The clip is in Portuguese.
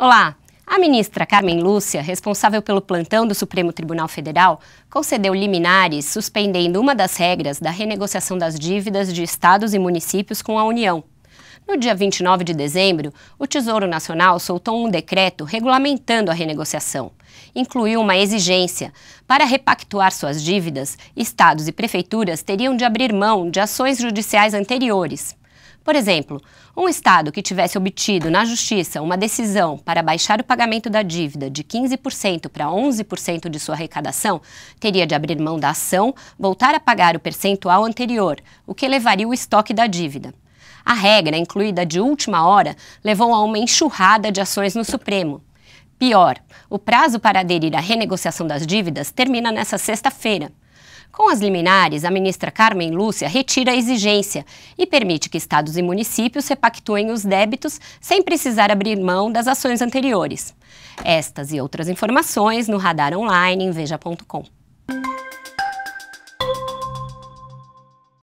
Olá! A ministra Carmen Lúcia, responsável pelo plantão do Supremo Tribunal Federal, concedeu liminares suspendendo uma das regras da renegociação das dívidas de estados e municípios com a União. No dia 29 de dezembro, o Tesouro Nacional soltou um decreto regulamentando a renegociação. Incluiu uma exigência: para repactuar suas dívidas, estados e prefeituras teriam de abrir mão de ações judiciais anteriores. Por exemplo, um Estado que tivesse obtido na Justiça uma decisão para baixar o pagamento da dívida de 15% para 11% de sua arrecadação teria de abrir mão da ação, voltar a pagar o percentual anterior, o que levaria o estoque da dívida. A regra, incluída de última hora, levou a uma enxurrada de ações no Supremo. Pior, o prazo para aderir à renegociação das dívidas termina nesta sexta-feira. Com as liminares, a ministra Carmen Lúcia retira a exigência e permite que estados e municípios repactuem os débitos sem precisar abrir mão das ações anteriores. Estas e outras informações no Radar Online em Veja.com.